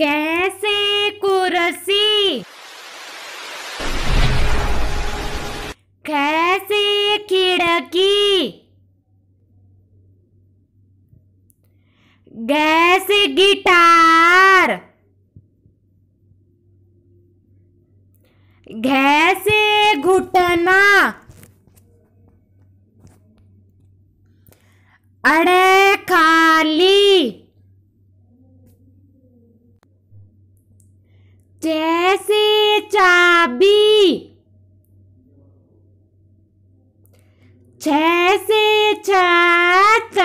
कैसे कुरसी कैसे खिड़की गैस गिटार घैसे घुटना अड़े खाली चाबी छ से छत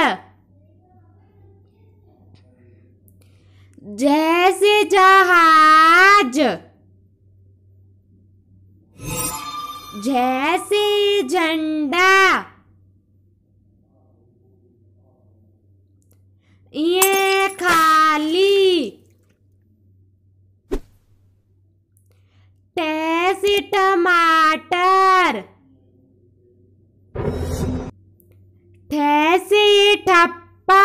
जैसे जहाज जैसे झंडा ठैसे ठप्पा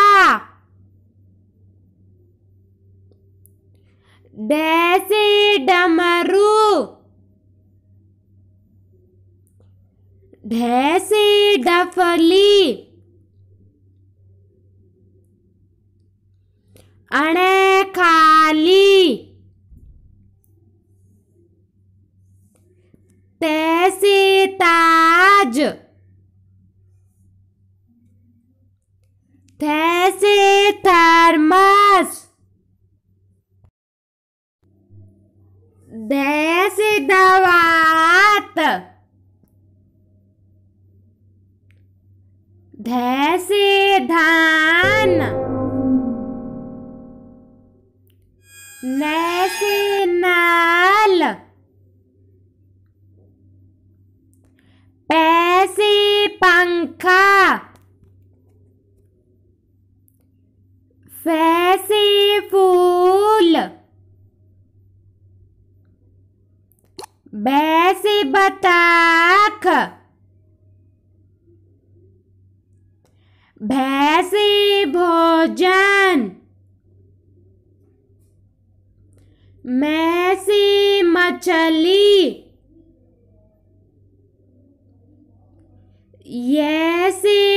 डैसे डमरू ढैसे डफली अणे खाली तैसे ताज थे से थर्मस दे से दवात धै से धान नै पंखा वैसे फूल वैसे बताख भैसे भोजन मैसी मछली यैसे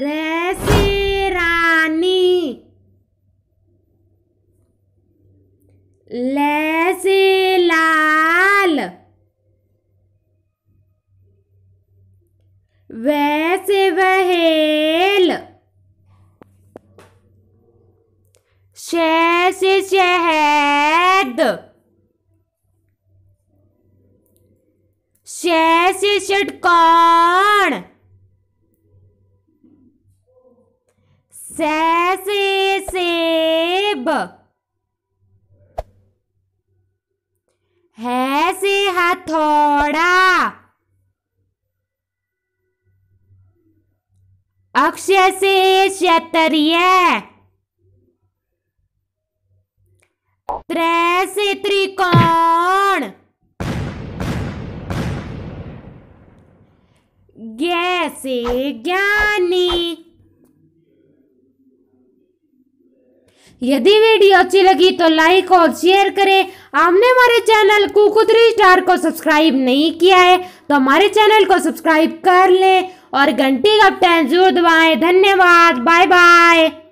रैसे रानी लैसे लाल वैसे वहेल शैसे शहद शैसे से षटकोण से सेब है से हथौड़ा अक्षय से क्षत्रिय त्रै से त्रिकोण गैसे ज्ञानी यदि वीडियो अच्छी लगी तो लाइक और शेयर करें आपने हमारे चैनल कुकुदरी स्टार को सब्सक्राइब नहीं किया है तो हमारे चैनल को सब्सक्राइब कर लें और घंटी का बटन जरूर दबाएं धन्यवाद बाय बाय